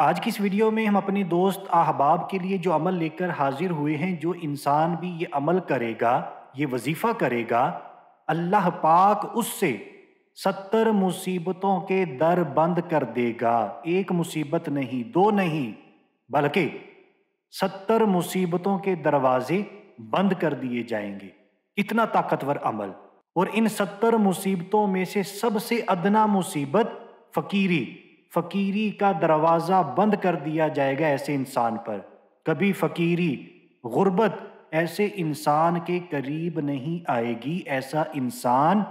आज की इस वीडियो में हम अपने दोस्त अहबाब के लिए जो अमल लेकर हाजिर हुए हैं जो इंसान भी ये अमल करेगा ये वजीफ़ा करेगा अल्लाह पाक उससे सत्तर मुसीबतों के दर बंद कर देगा एक मुसीबत नहीं दो नहीं बल्कि सत्तर मुसीबतों के दरवाजे बंद कर दिए जाएंगे इतना ताकतवर अमल और इन सत्तर मुसीबतों में से सबसे अदना मुसीबत फ़कीरी फकीरी का दरवाज़ा बंद कर दिया जाएगा ऐसे इंसान पर कभी फकीरी गुर्बत ऐसे इंसान के करीब नहीं आएगी ऐसा इंसान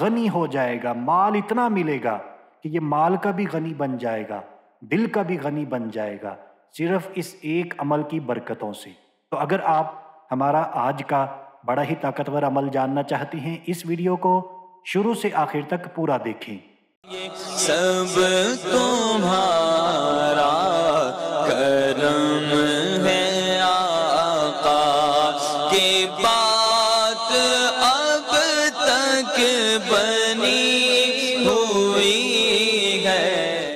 गनी हो जाएगा माल इतना मिलेगा कि ये माल का भी गनी बन जाएगा दिल का भी गनी बन जाएगा सिर्फ इस एक अमल की बरकतों से तो अगर आप हमारा आज का बड़ा ही ताकतवर अमल जानना चाहती हैं इस वीडियो को शुरू से आखिर तक पूरा देखें सब तुम्हारा करम है आका के बात अब तक बनी हुई है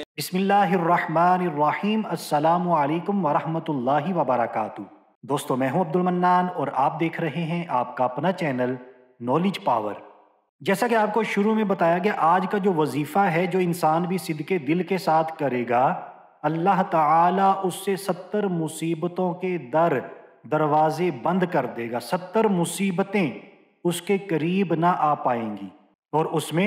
बिस्मिल्लाहिर्रहमानिर्रहीम अस्सलाम वालेकुम वरहमतुल्लाहि वबरकातु दोस्तों मैं हूं अब्दुल मन्नान और आप देख रहे हैं आपका अपना चैनल नॉलेज पावर जैसा कि आपको शुरू में बताया गया आज का जो वजीफ़ा है जो इंसान भी सिद्ध के दिल के साथ करेगा अल्लाह ताला उससे सत्तर मुसीबतों के दर दरवाजे बंद कर देगा सत्तर मुसीबतें उसके करीब ना आ पाएंगी और उसमें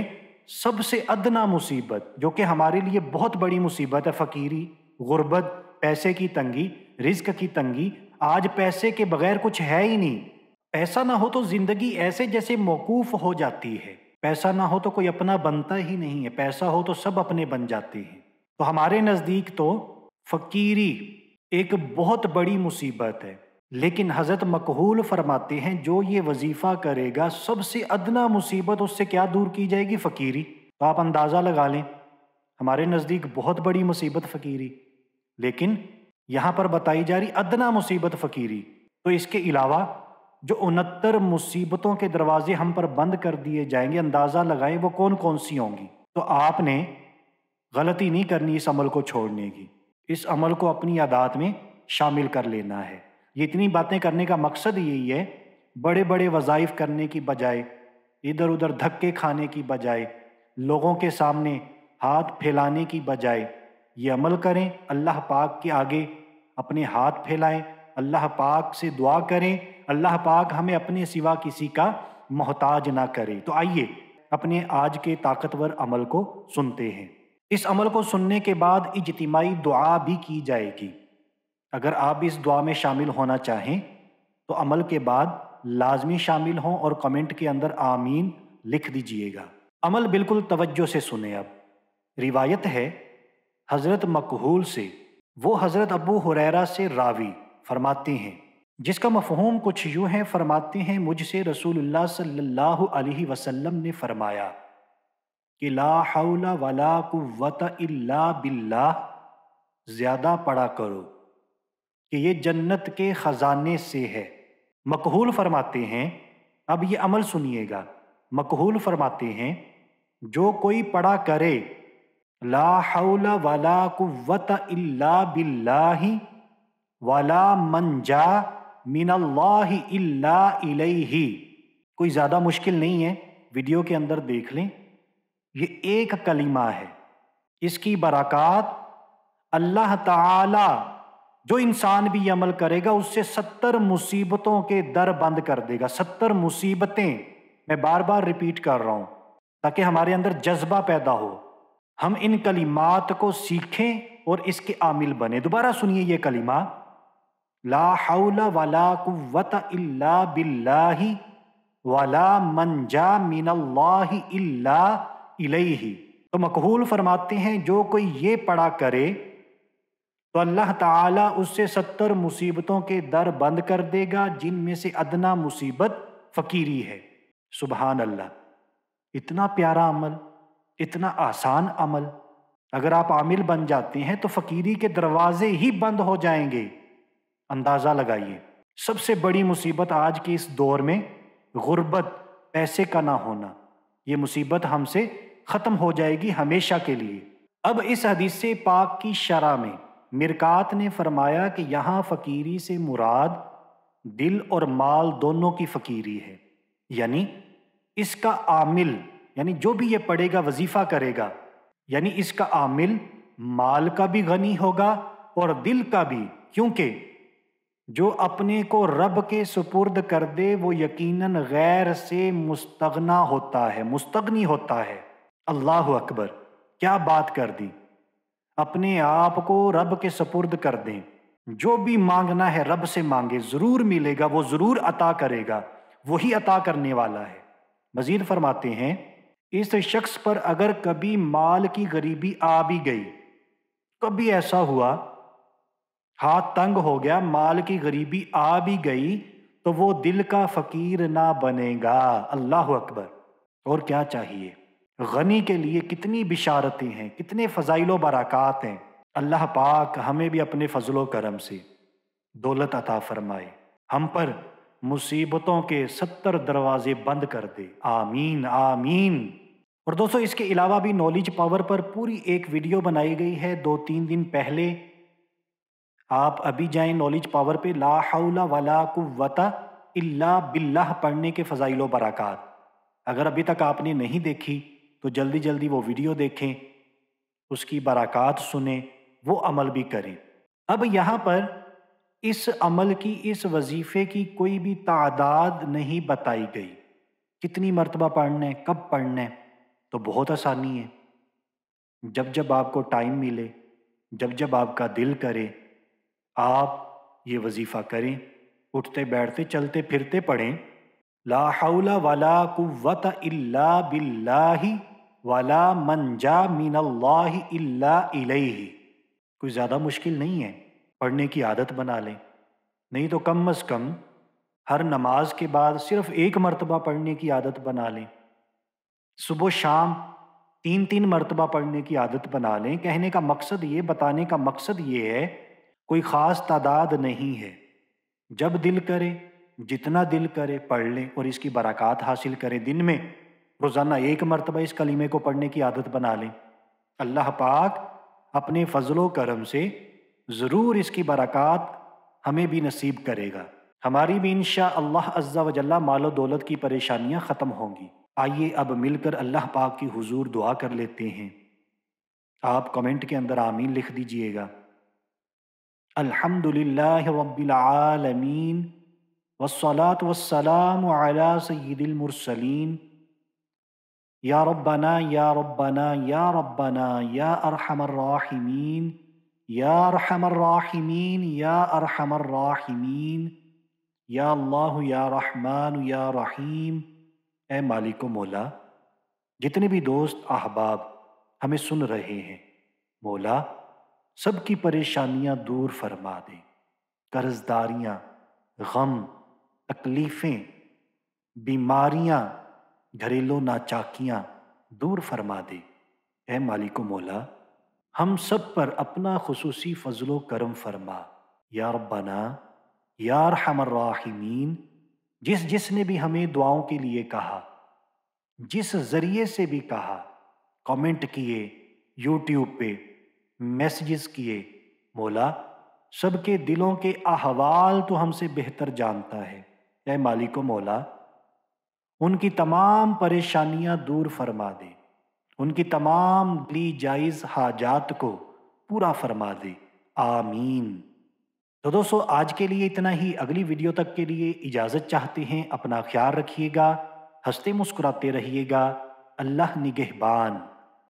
सबसे अदना मुसीबत जो कि हमारे लिए बहुत बड़ी मुसीबत है फ़कीरी गुर्बत पैसे की तंगी रिज्क की तंगी आज पैसे के बगैर कुछ है ही नहीं पैसा ना हो तो जिंदगी ऐसे जैसे मौकूफ हो जाती है पैसा ना हो तो कोई अपना बनता ही नहीं है पैसा हो तो सब अपने बन जाते हैं तो हमारे नज़दीक तो फकीरी एक बहुत बड़ी मुसीबत है लेकिन हज़रत मकहूल फरमाते हैं जो ये वजीफ़ा करेगा सबसे अदना मुसीबत उससे क्या दूर की जाएगी फ़कीरी तो आप अंदाज़ा लगा लें हमारे नज़दीक बहुत बड़ी मुसीबत फ़कीरी लेकिन यहाँ पर बताई जा रही अदना मुसीबत फ़कीरी तो इसके अलावा जो उनहत्तर मुसीबतों के दरवाजे हम पर बंद कर दिए जाएंगे अंदाज़ा लगाएं वो कौन कौन सी होंगी तो आपने गलती नहीं करनी इस अमल को छोड़ने की इस अमल को अपनी आदात में शामिल कर लेना है ये इतनी बातें करने का मकसद यही है बड़े बड़े वज़ाइफ करने की बजाय इधर उधर धक्के खाने की बजाय लोगों के सामने हाथ फैलाने की बजाय ये अमल करें अल्लाह पाक के आगे अपने हाथ फैलाएं अल्लाह पाक से दुआ करें अल्लाह पाक हमें अपने सिवा किसी का मोहताज ना करे तो आइए अपने आज के ताकतवर अमल को सुनते हैं इस अमल को सुनने के बाद इजतमाही दुआ भी की जाएगी अगर आप इस दुआ में शामिल होना चाहें तो अमल के बाद लाजमी शामिल हों और कमेंट के अंदर आमीन लिख दीजिएगा अमल बिल्कुल तवज्जो से सुने अब रिवायत है हज़रत मकहूल से वो हज़रत अबू हुरैरा से रावी फरमाते हैं जिसका मफहूम कुछ यूँ है फरमाते हैं मुझसे रसूलुल्लाह सल्लल्लाहु अलैहि वसल्लम ने फरमाया कि ला हौला वला कुवत इल्ला बिल्ला ज़्यादा पढ़ा करो कि ये जन्नत के ख़जाने से है मकहूल फरमाते हैं अब ये अमल सुनिएगा मकहूल फरमाते हैं जो कोई पढ़ा करे ला हौला वला कुवत इल्ला बिल्लाह वला मंजा मीन इल्ला कोई ज़्यादा मुश्किल नहीं है वीडियो के अंदर देख लें ये एक कलीमा है इसकी बराकत अल्लाह ताला जो इंसान भी अमल करेगा उससे सत्तर मुसीबतों के दर बंद कर देगा सत्तर मुसीबतें मैं बार बार रिपीट कर रहा हूं ताकि हमारे अंदर जज्बा पैदा हो हम इन कलीमात को सीखें और इसके आमिल बने दोबारा सुनिए ये कलीमा ला हौला वला कुव्वत इल्ला बिल्लाहि वला इल्ला तो मकहूल फरमाते हैं जो कोई ये पढ़ा करे तो अल्लाह ताला उससे सत्तर मुसीबतों के दर बंद कर देगा जिनमें से अदना मुसीबत फ़कीरी है सुबहान अल्लाह इतना प्यारा अमल इतना आसान अमल अगर आप आमिल बन जाते हैं तो फ़कीरी के दरवाजे ही बंद हो जाएंगे अंदाज़ा लगाइए सबसे बड़ी मुसीबत आज के इस दौर में गुर्बत पैसे का ना होना ये मुसीबत हमसे ख़त्म हो जाएगी हमेशा के लिए अब इस हदीस पाक की शराह में मिरकात ने फरमाया कि यहाँ फ़कीरी से मुराद दिल और माल दोनों की फ़कीरी है यानी इसका आमिल यानी जो भी ये पढ़ेगा वजीफ़ा करेगा यानी इसका आमिल माल का भी गनी होगा और दिल का भी क्योंकि जो अपने को रब के सुपुर्द कर दे वो यकीनन गैर से मुस्तगना होता है मुस्तगनी होता है अल्लाह अकबर क्या बात कर दी अपने आप को रब के सुपुर्द कर दें जो भी मांगना है रब से मांगे ज़रूर मिलेगा वो ज़रूर अता करेगा वही अता करने वाला है मज़ीद फरमाते हैं इस शख्स पर अगर कभी माल की गरीबी आ भी गई कभी ऐसा हुआ हाथ तंग हो गया माल की गरीबी आ भी गई तो वो दिल का फकीर ना बनेगा अल्लाह अकबर और क्या चाहिए गनी के लिए कितनी बिशारतें हैं कितने फजाइलो बरक़ात हैं अल्लाह पाक हमें भी अपने फ़जलो करम से दौलत अता फरमाए हम पर मुसीबतों के सत्तर दरवाजे बंद कर दे आमीन आमीन और दोस्तों इसके अलावा भी नॉलेज पावर पर पूरी एक वीडियो बनाई गई है दो तीन दिन पहले आप अभी जाएं नॉलेज पावर पे ला हौला वला कुवता इल्ला बिल्लाह पढ़ने के फजाइलो बरक़ात अगर अभी तक आपने नहीं देखी तो जल्दी जल्दी वो वीडियो देखें उसकी बरक़ात सुने वो अमल भी करें अब यहाँ पर इस अमल की इस वजीफ़े की कोई भी तादाद नहीं बताई गई कितनी मरतबा पढ़ना है कब पढ़ना है तो बहुत आसानी है जब जब आपको टाइम मिले जब जब आपका दिल करे आप ये वजीफ़ा करें उठते बैठते चलते फिरते पढ़ें ला हौला वाला कुवत इल्ला बिल्लाही वाला मनजा मिन इल्ला इलैहि कोई ज़्यादा मुश्किल नहीं है पढ़ने की आदत बना लें नहीं तो कम अज़ कम हर नमाज के बाद सिर्फ एक मरतबा पढ़ने की आदत बना लें सुबह शाम तीन तीन मरतबा पढ़ने की आदत बना लें कहने का मकसद ये बताने का मकसद ये है कोई ख़ास तादाद नहीं है जब दिल करे जितना दिल करे पढ़ लें और इसकी बरक़ात हासिल करें दिन में रोज़ाना एक मरतबा इस कलीमे को पढ़ने की आदत बना लें अल्लाह पाक अपने फजलो करम से ज़रूर इसकी बरक़ात हमें भी नसीब करेगा हमारी भी इन अल्लाह अज्जा वजल्ला मालो दौलत की परेशानियाँ ख़त्म होंगी आइए अब मिलकर अल्लाह पाक की हुजूर दुआ कर लेते हैं आप कमेंट के अंदर आमीन लिख दीजिएगा अल्हम्दुलिल्लाह रब्बिल आलमीन वस्सलात वस्सलाम अला सय्यिदिल मुरसलीन या रब्बना या रब्बना या रब्बना या अरहमर राहिमीन या अरहमर राहिमीन या अरहमर राहिमीन या अल्लाह या रहमान या रहीम ए मालिको मौला जितने भी दोस्त अहबाब हमें सुन रहे हैं मौला सबकी परेशानियां दूर फरमा दें कर्जदारियां गम तकलीफ़ें बीमारियां घरेलू नाचाकियां दूर फरमा दें ए मालिक मोला हम सब पर अपना खसूसी फजलो करम फरमा या रब्बना यार राहिमीन जिस जिसने भी हमें दुआओं के लिए कहा जिस ज़रिए से भी कहा कमेंट किए यूट्यूब पे मैसेजेस किए मौला सबके दिलों के अहवाल तो हमसे बेहतर जानता है ए मालिक मौला उनकी तमाम परेशानियां दूर फरमा दे उनकी तमाम ली जायज़ हाजात को पूरा फरमा दे आमीन तो दोस्तों आज के लिए इतना ही अगली वीडियो तक के लिए इजाज़त चाहते हैं अपना ख्याल रखिएगा हंसते मुस्कुराते रहिएगा अल्लाह निगहबान